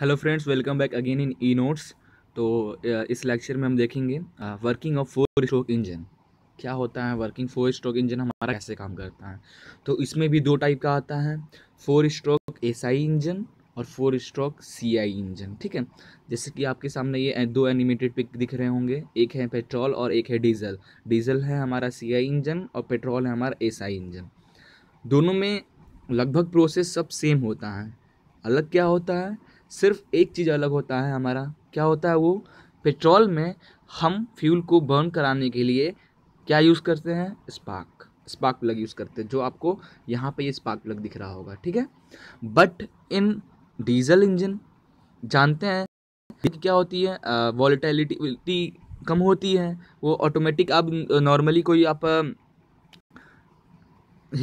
Hello friends welcome back again in E notes तो इस lecture में हम देखेंगे working of four stroke engine क्या होता है वर्किंग फोर स्ट्रोक इंजन हमारा कैसे काम करता है तो इसमें भी दो टाइप का आता है फोर स्ट्रोक एसआई इंजन और फोर स्ट्रोक सीआई इंजन ठीक है जैसे कि आपके सामने ये दो एनिमेटेड पिक दिख रहे होंगे एक है पेट्रोल और एक है डीजल डीजल है हमारा सी इंजन और पेट्रोल है हमारा एस इंजन दोनों में लगभग प्रोसेस सब सेम होता है अलग क्या होता है सिर्फ एक चीज़ अलग होता है हमारा क्या होता है वो पेट्रोल में हम फ्यूल को बर्न कराने के लिए क्या यूज़ करते हैं स्पार्क स्पार्क प्लग यूज़ करते हैं जो आपको यहाँ पे ये स्पार्क प्लग दिख रहा होगा ठीक है बट इन डीजल इंजन जानते हैं क्या होती है वॉलेटिलिटी कम होती है वो ऑटोमेटिक आप नॉर्मली कोई आप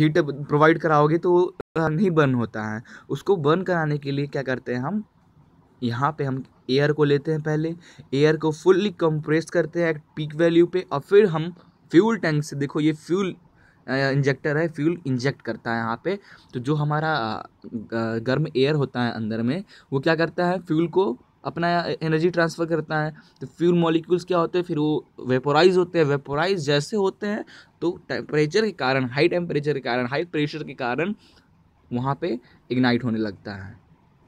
हीट प्रोवाइड कराओगे तो नहीं बर्न होता है उसको बर्न कराने के लिए क्या करते हैं हम यहाँ पे हम एयर को लेते हैं पहले एयर को फुल्ली कंप्रेस करते हैं एट पीक वैल्यू पे और फिर हम फ्यूल टैंक से देखो ये फ्यूल इंजेक्टर है फ्यूल इंजेक्ट करता है यहाँ पे तो जो हमारा गर्म एयर होता है अंदर में वो क्या करता है फ्यूल को अपना एनर्जी ट्रांसफ़र करता है तो फ्यूल मॉलिक्यूल्स क्या होते हैं फिर वो वेपोराइज होते हैं वेपोराइज जैसे होते हैं तो टेम्परेचर के कारण हाई टेम्परेचर के कारण हाई प्रेशर के कारण वहाँ पे इग्नाइट होने लगता है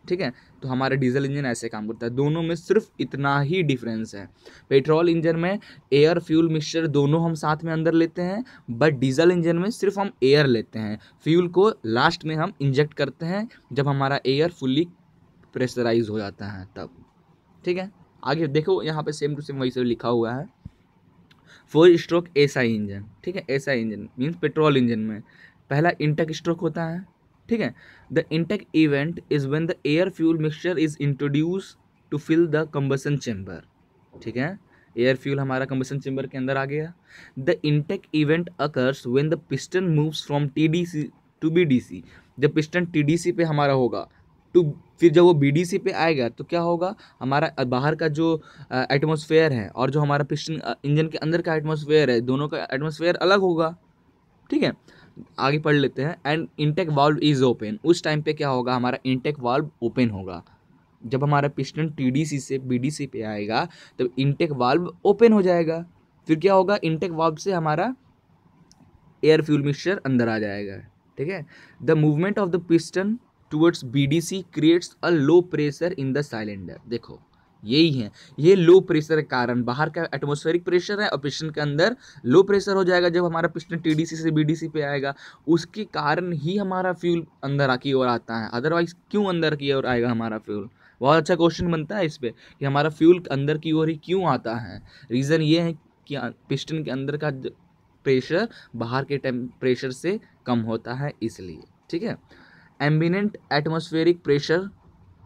ठीक है तो हमारा डीजल इंजन ऐसे काम करता है दोनों में सिर्फ इतना ही डिफरेंस है पेट्रोल इंजन में एयर फ्यूल मिक्सचर दोनों हम साथ में अंदर लेते हैं बट डीजल इंजन में सिर्फ हम एयर लेते हैं फ्यूल को लास्ट में हम इंजेक्ट करते हैं जब हमारा एयर फुल्ली प्रेशराइज हो जाता है तब ठीक है आगे देखो यहाँ पे सेम टू सेम वही से लिखा हुआ है फोर स्ट्रोक एसआई इंजन ठीक है SI engine means petrol engine में पहला इंटक स्ट्रोक होता है ठीक है the intake event is when the air fuel mixture is introduce to fill the combustion chamber ठीक है एयर फ्यूल हमारा कम्बसन चेंबर के अंदर आ गया the intake event occurs when the piston moves from T D C to B D C जब piston T D C पे हमारा होगा टू तो फिर जब वो बी डी सी पे आएगा तो क्या होगा हमारा बाहर का जो एटमोसफेयर है और जो हमारा पिस्टन इंजन के अंदर का एटमोसफेयर है दोनों का एटमोसफेयर अलग होगा ठीक है आगे पढ़ लेते हैं and intake valve is open उस टाइम पे क्या होगा हमारा इंटेक वाल्व ओपन होगा जब हमारा पिस्टन टीडीसी से बीडीसी पे आएगा तब इंटेक वाल्व ओपन हो जाएगा फिर क्या होगा इंटेक वाल्व से हमारा एयर फ्यूल मिक्सचर अंदर आ जाएगा ठीक है the movement of the piston towards B D C creates a low pressure in the cylinder देखो यही है ये लो प्रेशर के कारण बाहर का एटमोस्फेरिक प्रेशर है और पिस्टन के अंदर लो प्रेशर हो जाएगा जब हमारा पिस्टन टीडीसी से बीडीसी पे आएगा उसके कारण ही हमारा फ्यूल अंदर की ओर आता है अदरवाइज क्यों अंदर की ओर आएगा हमारा फ्यूल बहुत अच्छा क्वेश्चन बनता है इस पर कि हमारा फ्यूल अंदर की ओर ही क्यों आता है रीज़न ये है कि पिस्टन के अंदर का प्रेशर बाहर के टेम प्रेशर से कम होता है इसलिए ठीक है ambient atmospheric pressure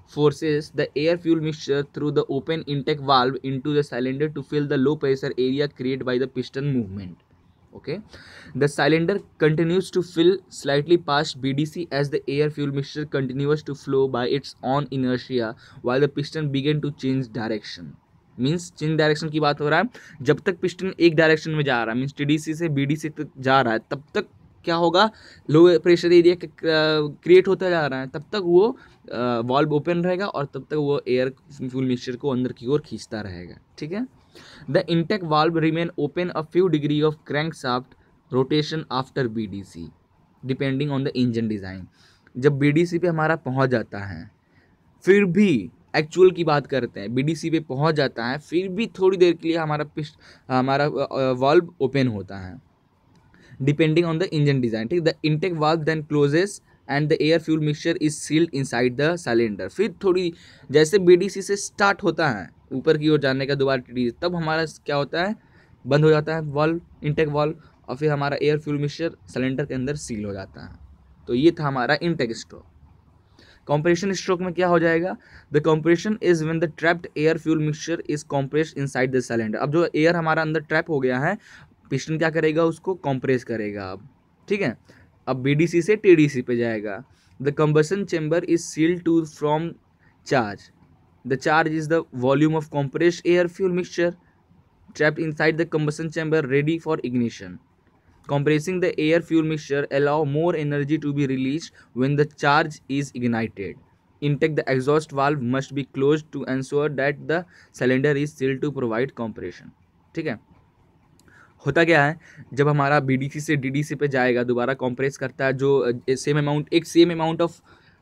forces the air fuel mixture through the open intake valve into the cylinder to fill the low pressure area created by the piston movement okay the cylinder continues to fill slightly past bdc as the air fuel mixture continues to flow by its own inertia while the piston begin to change direction means change direction की बात हो रहा है जब तक piston एक direction में जा रहा है मीन्स टीडीसी से बीडीसी तक जा रहा है तब तक क्या होगा लो प्रेशर एरिया क्रिएट होता जा रहा है तब तक वो वॉल्व ओपन रहेगा और तब तक वो एयर फ्यूल मिक्सचर को अंदर की ओर खींचता रहेगा ठीक है the intake valve remain open a few degree of crank shaft rotation after B D C depending on the engine design जब बी डी सी पे हमारा पहुंच जाता है फिर भी एक्चुअल की बात करते हैं सी पे पहुंच जाता है फिर भी थोड़ी देर के लिए हमारा पिस्ट हमारा वॉल्व ओपन होता है depending on the engine design ठीक the intake valve then closes and the air fuel mixture is sealed inside the cylinder फिर थोड़ी जैसे बीडीसी से स्टार्ट होता है ऊपर की ओर जाने का दोबारा तब हमारा क्या होता है बंद हो जाता है वॉल्व इंटेक वॉल्व और फिर हमारा एयर फ्यूल मिक्सचर सिलेंडर के अंदर सील हो जाता है तो ये था हमारा इंटेक स्ट्रोक कॉम्प्रेशन स्ट्रोक में क्या हो जाएगा the compression is when the trapped air fuel mixture is compress inside the cylinder अब जो एयर हमारा अंदर ट्रैप हो गया है पिस्टन क्या करेगा उसको कंप्रेस करेगा अब ठीक है अब बी डी सी से टी डी सी पे जाएगा the combustion chamber is seal to from charge the charge is the volume of compress air fuel mixture trap inside the combustion chamber ready for ignition compressing the air fuel mixture allow more energy to be release when the charge is ignited intake the exhaust valve must be close to ensure that the cylinder is seal to provide compression ठीक है होता क्या है जब हमारा B से D पे जाएगा दोबारा कॉम्प्रेस करता है जो सेम अमाउंट एक सेम अमाउंट ऑफ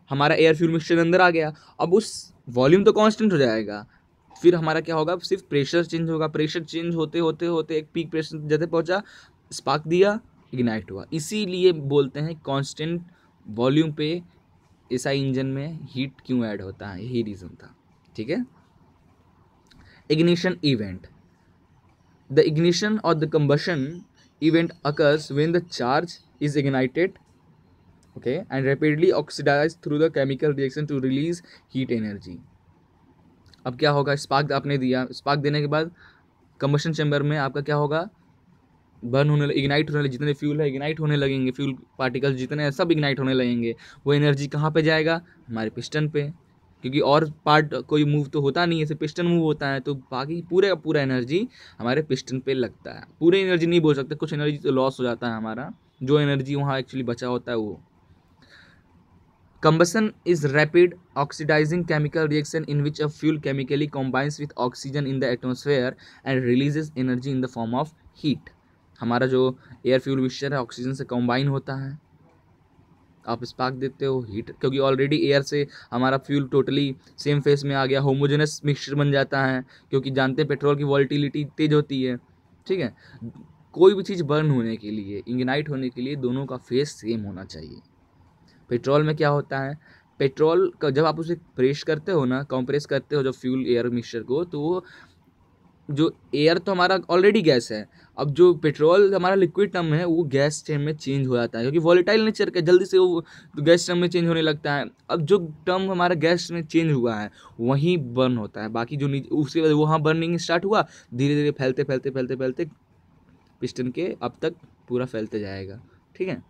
हमारा एयर फ्यूल मिक्सचर अंदर आ गया अब उस वॉल्यूम तो कांस्टेंट हो जाएगा फिर हमारा क्या होगा सिर्फ प्रेशर चेंज होगा प्रेशर चेंज होते होते होते एक पीक प्रेशर जैसे पहुँचा स्पार्क दिया इग्नाइट हुआ इसीलिए बोलते हैं कॉन्स्टेंट वॉल्यूम पे ऐसा इंजन में हीट क्यों ऐड होता है यही रीज़न था ठीक है ignition event the ignition or the combustion event occurs when the charge is ignited okay and rapidly oxidized through the chemical reaction to release heat energy अब क्या होगा स्पार्क आपने दिया स्पार्क देने के बाद कम्बशन चैम्बर में आपका क्या होगा बर्न होने इग्नाइट होने जितने फ्यूल है इग्नाइट होने लगेंगे फ्यूल पार्टिकल्स जितने हैं सब इग्नाइट होने लगेंगे वो एनर्जी कहाँ पे जाएगा हमारे पिस्टन पे क्योंकि और पार्ट कोई मूव तो होता नहीं है पिस्टन मूव होता है तो बाकी पूरे का पूरा एनर्जी हमारे पिस्टन पे लगता है पूरे एनर्जी नहीं बोल सकते कुछ एनर्जी तो लॉस हो जाता है हमारा जो एनर्जी वहाँ एक्चुअली बचा होता है वो combustion is rapid oxidising chemical reaction in which a fuel chemically combines with oxygen in the atmosphere and releases energy in the form of heat हमारा जो एयर फ्यूल मिक्सचर है ऑक्सीजन से combine होता है आप स्पार्क देते हो heat क्योंकि ऑलरेडी एयर से हमारा फ्यूल टोटली सेम फेस में आ गया होमोजेनस मिक्सचर बन जाता है क्योंकि जानते हैं पेट्रोल की वॉल्टिलिटी तेज होती है ठीक है कोई भी चीज़ बर्न होने के लिए इंगनाइट होने के लिए दोनों का फेस सेम होना चाहिए पेट्रोल में क्या होता है पेट्रोल का जब आप उसे प्रेस करते हो ना कंप्रेस करते हो जब फ्यूल एयर मिक्सचर को तो वो जो एयर तो हमारा ऑलरेडी गैस है अब जो पेट्रोल हमारा लिक्विड टर्म है वो गैस टर्म में चेंज हो जाता है क्योंकि वॉलीटाइल नेचर का जल्दी से वो गैस टर्म में चेंज होने लगता है अब जो टर्म हमारा गैस में चेंज हुआ है वहीं बर्न होता है बाकी जो उसके बाद वहाँ बर्निंग स्टार्ट हुआ धीरे धीरे फैलते फैलते फैलते फैलते पिस्टन के अब तक पूरा फैलते जाएगा ठीक है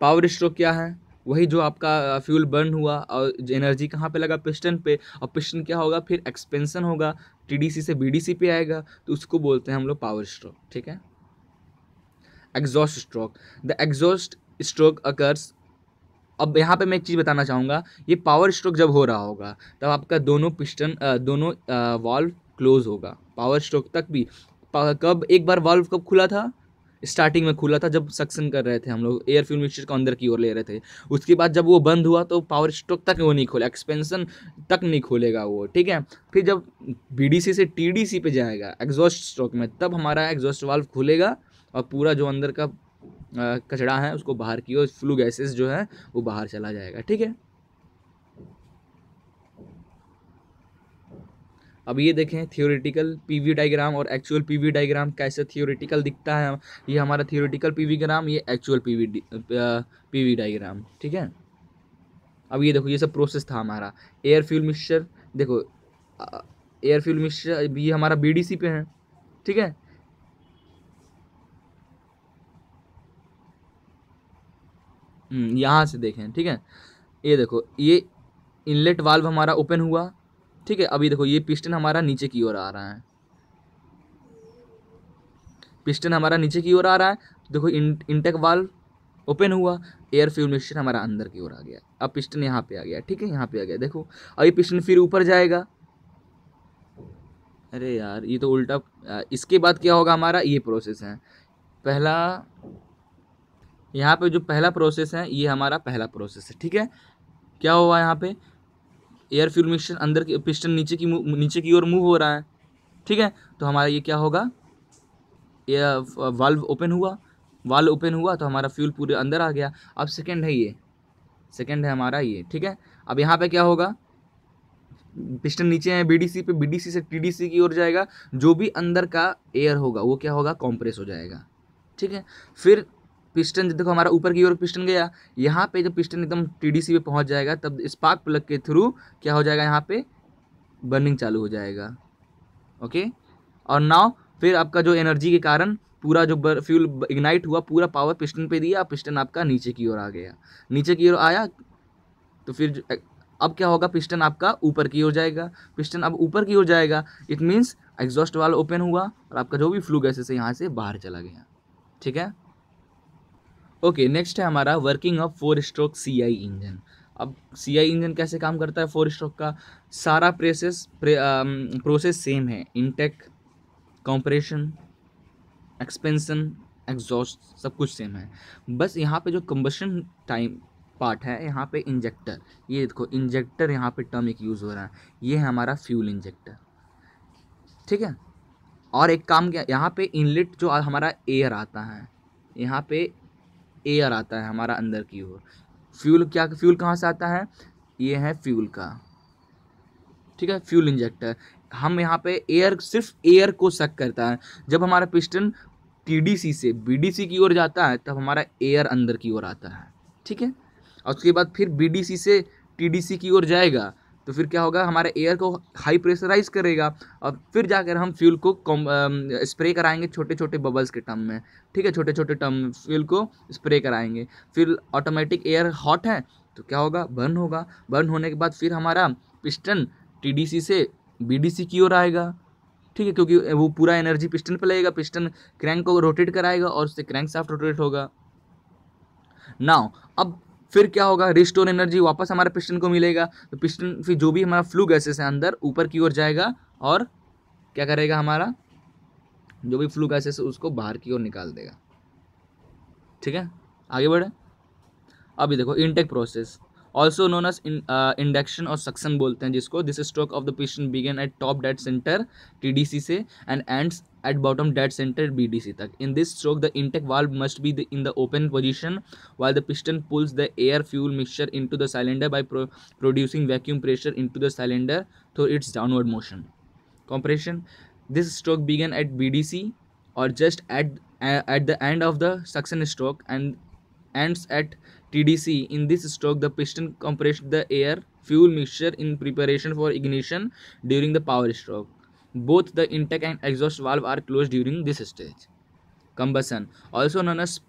पावर स्ट्रोक क्या है वही जो आपका फ्यूल बर्न हुआ और एनर्जी कहाँ पे लगा पिस्टन पे और पिस्टन क्या होगा फिर एक्सपेंसन होगा टीडीसी से बीडीसी पे आएगा तो उसको बोलते हैं हम लोग पावर स्ट्रोक ठीक है exhaust stroke the exhaust stroke occurs अब यहाँ पे मैं एक चीज़ बताना चाहूँगा ये पावर स्ट्रोक जब हो रहा होगा तब आपका दोनों पिस्टन दोनों वॉल्व क्लोज होगा पावर स्ट्रोक तक भी कब एक बार वॉल्व कब खुला था स्टार्टिंग में खुला था जब सक्सन कर रहे थे हम लोग एयर फ्यूल मिक्सचर को अंदर की ओर ले रहे थे उसके बाद जब वो बंद हुआ तो पावर स्ट्रोक तक वो नहीं खोला एक्सपेंसन तक नहीं खोलेगा वो ठीक है फिर जब बी से टी पे जाएगा एग्जॉस्ट स्ट्रोक में तब हमारा एग्जॉस्ट वाल्व खुलेगा और पूरा जो अंदर का कचड़ा है उसको बाहर की ओर फ्लू गैसेस जो है वो बाहर चला जाएगा ठीक है अब ये देखें पी वी डायग्राम और एक्चुअल वी डायग्राम कैसे थियोरिटिकल दिखता है ये हमारा पी वी ग्राम ये एक्चुअल पी वी डायग्राम ठीक है अब ये देखो ये सब प्रोसेस था हमारा एयर फ्यूल मिक्सचर देखो एयर फ्यूल मिक्सचर ये हमारा सी पे है ठीक है हम्म, यहाँ से देखें ठीक है ये देखो ये इनलेट वाल्व हमारा ओपन हुआ ठीक है अभी देखो ये पिस्टन हमारा नीचे की ओर आ रहा है पिस्टन हमारा नीचे की ओर आ रहा है देखो इन इंटेक वाल ओपन हुआ एयर फ्यूल मिक्सचर हमारा अंदर की ओर आ गया अब पिस्टन यहाँ पे आ गया ठीक है यहाँ पे आ गया देखो अब ये पिस्टन फिर ऊपर जाएगा अरे यार ये तो उल्टा इसके बाद क्या होगा हमारा ये प्रोसेस है पहला यहाँ पे जो पहला प्रोसेस है ये हमारा पहला प्रोसेस है ठीक है क्या हुआ यहाँ पे एयर फ्यूल मिक्सचर अंदर की पिस्टन नीचे की नीचे की ओर मूव हो रहा है ठीक है तो हमारा ये क्या होगा ये वाल्व ओपन हुआ वाल्व ओपन हुआ तो हमारा फ्यूल पूरे अंदर आ गया अब सेकेंड है ये सेकेंड है हमारा ये ठीक है अब यहाँ पर क्या होगा पिस्टन नीचे है बीडीसी पे बीडीसी से टीडीसी की ओर जाएगा जो भी अंदर का एयर होगा वो क्या होगा कॉम्प्रेस हो जाएगा ठीक है फिर पिस्टन देखो हमारा ऊपर की ओर पिस्टन गया यहाँ पे जब पिस्टन एकदम टीडीसी पे पहुँच जाएगा तब स्पार्क प्लग के थ्रू क्या हो जाएगा यहाँ पे बर्निंग चालू हो जाएगा ओके और नाव फिर आपका जो एनर्जी के कारण पूरा जो फ्यूल इग्नाइट हुआ पूरा पावर पिस्टन पे दिया पिस्टन आपका नीचे की ओर आ गया नीचे की ओर आया तो फिर अब क्या होगा पिस्टन आपका ऊपर की ओर जाएगा पिस्टन अब ऊपर की ओर जाएगा it means exhaust valve open हुआ और आपका जो भी फ्लू गैसेस है यहाँ से बाहर चला गया ठीक है ओके नेक्स्ट है हमारा working of four stroke C I engine अब सी आई इंजन कैसे काम करता है फोर स्ट्रोक का सारा प्रेसेस प्रे, आ, प्रोसेस सेम है इनटेक कंप्रेशन एक्सपेंसन एग्जॉस्ट सब कुछ सेम है बस यहाँ पे जो कम्बशन टाइम पार्ट है यहाँ पे इंजेक्टर ये देखो इंजेक्टर यहाँ पे टर्म एक यूज़ हो रहा है ये है हमारा फ्यूल इंजेक्टर ठीक है और एक काम क्या यहाँ पे इनलेट जो हमारा एयर आता है यहाँ पे एयर आता है हमारा अंदर की ओर फ्यूल क्या फ्यूल कहाँ से आता है ये है फ्यूल का ठीक है फ्यूल इंजेक्टर हम यहाँ पे एयर सिर्फ एयर को सक करता है जब हमारा पिस्टन टीडीसी से बीडीसी की ओर जाता है तब हमारा एयर अंदर की ओर आता है ठीक है और उसके बाद फिर बीडीसी से टीडीसी की ओर जाएगा तो फिर क्या होगा हमारे एयर को हाई प्रेशराइज करेगा और फिर जाकर हम फ्यूल को स्प्रे कराएंगे छोटे छोटे बबल्स के टर्म में ठीक है छोटे छोटे टर्म फ्यूल को स्प्रे कराएंगे फिर ऑटोमेटिक एयर हॉट है तो क्या होगा बर्न होगा बर्न होने के बाद फिर हमारा पिस्टन टी से बी की ओर आएगा ठीक है क्योंकि वो पूरा एनर्जी पिस्टन पर लगेगा पिस्टन क्रैंक को रोटेट कराएगा और उससे क्रैंक साफ्ट रोटेट होगा नाउ अब फिर क्या होगा रिस्टोर एनर्जी वापस हमारे पिस्टन को मिलेगा तो पिस्टन फिर जो भी हमारा फ्लू गैसेस है अंदर ऊपर की ओर जाएगा और क्या करेगा हमारा जो भी फ्लू गैसेस है उसको बाहर की ओर निकाल देगा ठीक है आगे बढ़े अभी देखो intake process also known as induction और सक्सन बोलते हैं जिसको this stroke of the piston begin at top dead centre TDC से and ends at bottom dead center BDC tak. In this stroke, the intake valve must be the, in the open position while the piston pulls the air fuel mixture into the cylinder by pro producing vacuum pressure into the cylinder through its downward motion. Compression. This stroke began at BDC or just at uh, at the end of the suction stroke and ends at TDC. In this stroke, the piston compressed the air fuel mixture in preparation for ignition during the power stroke. both the intake and exhaust valve are closed during this stage combustion also known as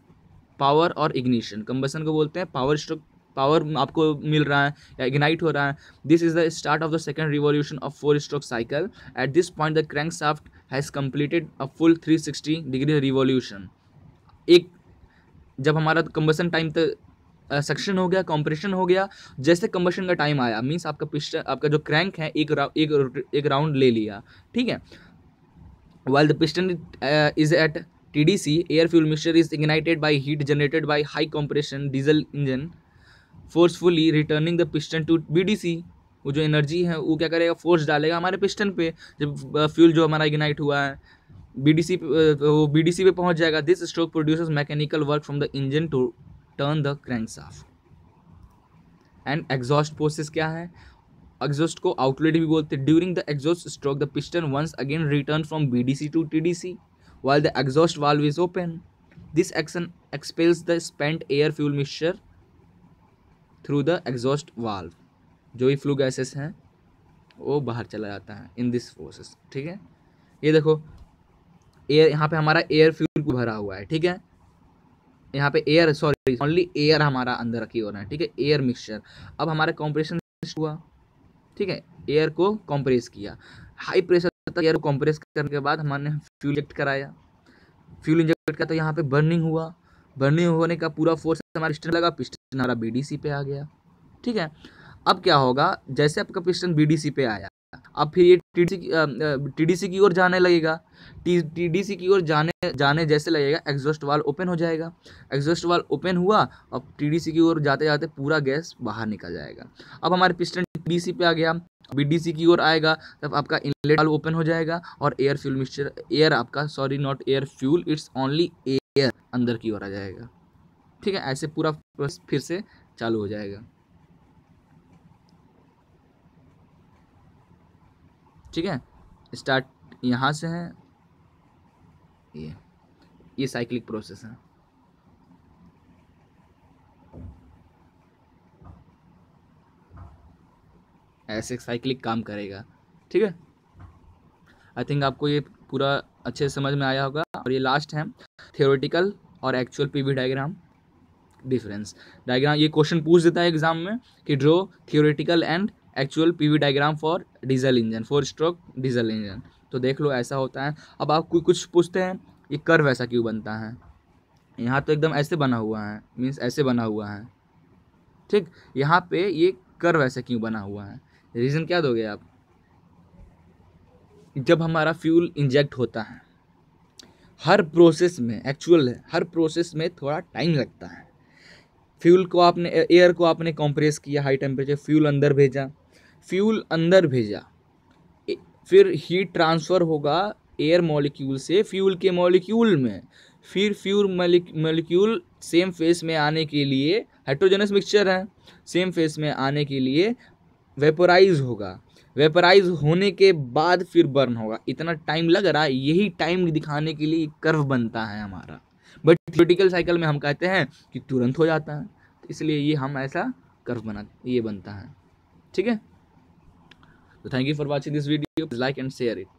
power or ignition combustion को बोलते हैं power stroke power आपको मिल रहा है या ignite हो रहा है this is the start of the second revolution of four stroke cycle at this point the crank shaft has completed a full 360 degree revolution एक जब हमारा कंबसन टाइम तक सेक्शन हो गया कंप्रेशन हो गया जैसे कंबशन का टाइम आया मीन्स आपका पिस्टन आपका जो क्रैंक है एक एक एक राउंड ले लिया ठीक है while the piston is at T D C air fuel mixture is ignited by heat generated by high compression diesel engine forcefully returning the piston to B D C वो जो एनर्जी है वो क्या करेगा फोर्स डालेगा हमारे piston पे जब फ्यूल जो हमारा इग्नाइट हुआ है बी डी सी वो बी डी सी पे पहुंच जाएगा this stroke producers mechanical work from the engine to turn the crankshaft and exhaust process क्या है एग्जॉस्ट को आउटलेट भी बोलते हैं during the exhaust stroke the piston once again return from B D C to T D C while the exhaust valve is open this action expels the spent air fuel mixture through the exhaust valve जो भी flue gases हैं वो बाहर चला जाता है in this process ठीक है ये देखो एयर यहाँ पे हमारा एयर फ्यूल भरा हुआ है ठीक है यहाँ पे एयर सॉरी ओनली एयर हमारा अंदर रखी हो रहा है ठीक है एयर मिक्सचर अब हमारा कॉम्प्रेशन हुआ ठीक है एयर को कॉम्प्रेस किया हाई प्रेशर तक एयर को कॉम्प्रेस करने के बाद हमारे फ्यूल इंजेक्ट कराया फ्यूल इंजेक्ट किया तो यहाँ पे बर्निंग हुआ बर्निंग होने का पूरा फोर्स हमारा पिस्टन लगा पिस्टन हमारा बी पे आ गया ठीक है अब क्या होगा जैसे आपका पिस्टन बी पे आया अब फिर ये टी डी सी की ओर जाने लगेगा टी डी सी की ओर जाने जाने जैसे लगेगा एग्जॉस्ट वाल ओपन हो जाएगा एग्जॉस्ट वाल ओपन हुआ अब टी डी सी की ओर जाते जाते पूरा गैस बाहर निकल जाएगा अब हमारे पिस्टन टी डी सी पे आ गया बीडीसी की ओर आएगा तब आपका इनलेट वाल्व ओपन हो जाएगा और एयर फ्यूल मिक्सचर एयर आपका sorry not air fuel it's only air अंदर की ओर आ जाएगा ठीक है ऐसे पूरा फिर से चालू हो जाएगा ठीक है स्टार्ट यहाँ से है ये ये साइक्लिक प्रोसेस है ऐसे साइक्लिक काम करेगा ठीक है आई थिंक आपको ये पूरा अच्छे से समझ में आया होगा और ये लास्ट है थियोरेटिकल और actual PV diagram difference diagram ये क्वेश्चन पूछ देता है एग्जाम में कि draw theoretical and actual PV diagram for diesel engine four stroke diesel engine तो देख लो ऐसा होता है अब आप कोई कुछ पूछते हैं ये कर्व ऐसा क्यों बनता है यहाँ तो एकदम ऐसे बना हुआ है मीन्स ऐसे बना हुआ है ठीक यहाँ पे ये कर्व ऐसा क्यों बना हुआ है रीज़न क्या दोगे आप जब हमारा फ्यूल इंजेक्ट होता है हर प्रोसेस में एक्चुअल है हर प्रोसेस में थोड़ा टाइम लगता है फ्यूल को आपने एयर को आपने कंप्रेस किया हाई टेम्परेचर फ्यूल अंदर भेजा फ्यूल अंदर भेजा फिर हीट ट्रांसफ़र होगा एयर मॉलिक्यूल से फ्यूल के मॉलिक्यूल में फिर फ्यूल मॉलिक्यूल सेम फेस में आने के लिए हाइड्रोजनस मिक्सचर है सेम फेस में आने के लिए वेपोराइज होगा वेपराइज होने के बाद फिर बर्न होगा इतना टाइम लग रहा है यही टाइम दिखाने के लिए कर्व बनता है हमारा बट थियोटिकल साइकिल में हम कहते हैं कि तुरंत हो जाता है इसलिए ये हम ऐसा कर्व बना ये बनता है ठीक है So thank you for watching this video. Please like and share it.